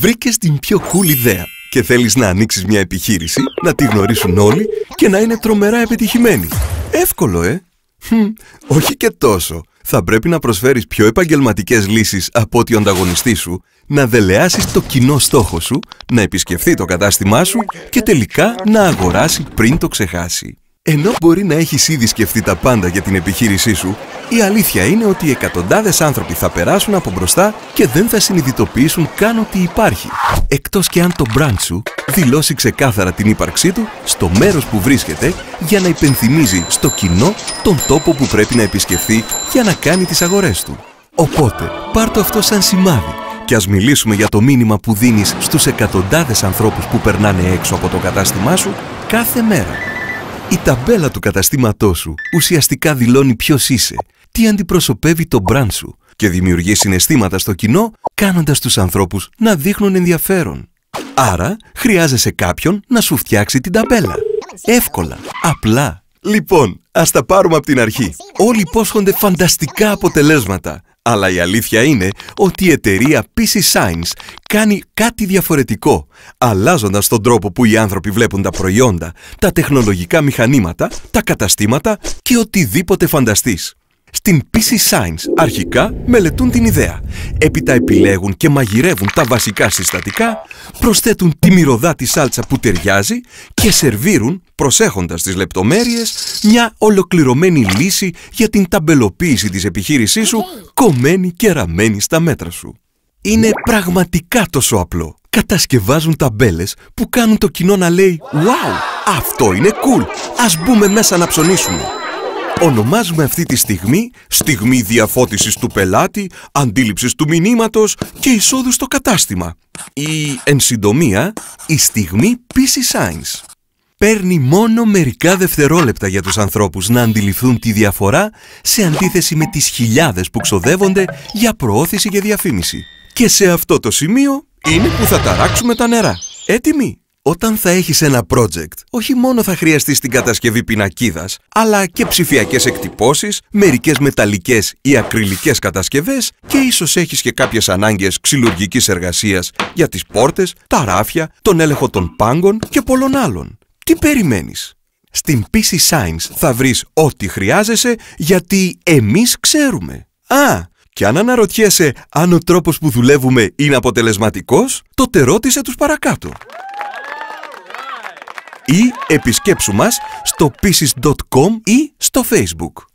Βρήκες την πιο cool ιδέα και θέλεις να ανοίξεις μια επιχείρηση, να τη γνωρίσουν όλοι και να είναι τρομερά επιτυχημένη. Εύκολο, ε! όχι και τόσο. Θα πρέπει να προσφέρεις πιο επαγγελματικές λύσεις από ότι ο ανταγωνιστής σου, να δελεάσεις το κοινό στόχο σου, να επισκεφθεί το κατάστημά σου και τελικά να αγοράσει πριν το ξεχάσει. Ενώ μπορεί να έχεις ήδη σκεφτεί τα πάντα για την επιχείρησή σου, η αλήθεια είναι ότι εκατοντάδες άνθρωποι θα περάσουν από μπροστά και δεν θα συνειδητοποιήσουν καν ότι υπάρχει. Εκτός και αν το brand σου δηλώσει ξεκάθαρα την ύπαρξή του στο μέρος που βρίσκεται για να υπενθυμίζει στο κοινό τον τόπο που πρέπει να επισκεφθεί για να κάνει τις αγορές του. Οπότε, πάρ' το αυτό σαν σημάδι και ας μιλήσουμε για το μήνυμα που δίνεις στους εκατοντάδες ανθρώπους που περνάνε έξω από το κατάστημά σου κάθε μέρα. Η ταμπέλα του καταστήματός σου ουσιαστικά δηλώνει ποιος είσαι, τι αντιπροσωπεύει το μπραντ σου και δημιουργεί συναισθήματα στο κοινό κάνοντας τους ανθρώπους να δείχνουν ενδιαφέρον. Άρα χρειάζεσαι κάποιον να σου φτιάξει την ταμπέλα. Εύκολα, απλά. Λοιπόν, ας τα πάρουμε από την αρχή. Όλοι υπόσχονται φανταστικά αποτελέσματα αλλά η αλήθεια είναι ότι η εταιρεία PC Science κάνει κάτι διαφορετικό, αλλάζοντας τον τρόπο που οι άνθρωποι βλέπουν τα προϊόντα, τα τεχνολογικά μηχανήματα, τα καταστήματα και οτιδήποτε φανταστείς. Στην PC Science αρχικά μελετούν την ιδέα. Έπειτα επιλέγουν και μαγειρεύουν τα βασικά συστατικά, προσθέτουν τη μυρωδάτη σάλτσα που ταιριάζει και σερβίρουν, προσέχοντας τις λεπτομέρειες, μια ολοκληρωμένη λύση για την ταμπελοποίηση της επιχείρησής σου, κομμένη και ραμμένη στα μέτρα σου. Είναι πραγματικά τόσο απλό. Κατασκευάζουν ταμπέλες που κάνουν το κοινό να λέει «Wow, αυτό είναι cool! Ας μπούμε μέσα να ψωνίσουμε!» Ονομάζουμε αυτή τη στιγμή στιγμή διαφώτισης του πελάτη, αντίληψης του μηνύματος και εισόδου στο κατάστημα. Ή, εν συντομία, η στιγμή PC Science. Παίρνει μόνο μερικά δευτερόλεπτα για τους ανθρώπους να αντιληφθούν τη διαφορά σε αντίθεση με τις χιλιάδες που ξοδεύονται για προώθηση και διαφήμιση. Και σε αυτό το σημείο είναι που θα ταράξουμε τα νερά. Έτοιμοι! Όταν θα έχεις ένα project, όχι μόνο θα χρειαστείς την κατασκευή πινακίδας, αλλά και ψηφιακές εκτυπώσεις, μερικές μεταλλικές ή ακριλικές κατασκευές και ίσως έχεις και κάποιες ανάγκες ξυλουργικής εργασίας για τις πόρτες, τα ράφια, τον έλεγχο των πάγκων και πολλών άλλων. Τι περιμένεις? Στην PC Science θα βρεις ό,τι χρειάζεσαι γιατί εμείς ξέρουμε. Α, και αν αναρωτιέσαι αν ο τρόπος που δουλεύουμε είναι αποτελεσματικός, τότε ρώτησε τους παρακάτω ή επισκέψου μας στο pieces.com ή στο facebook.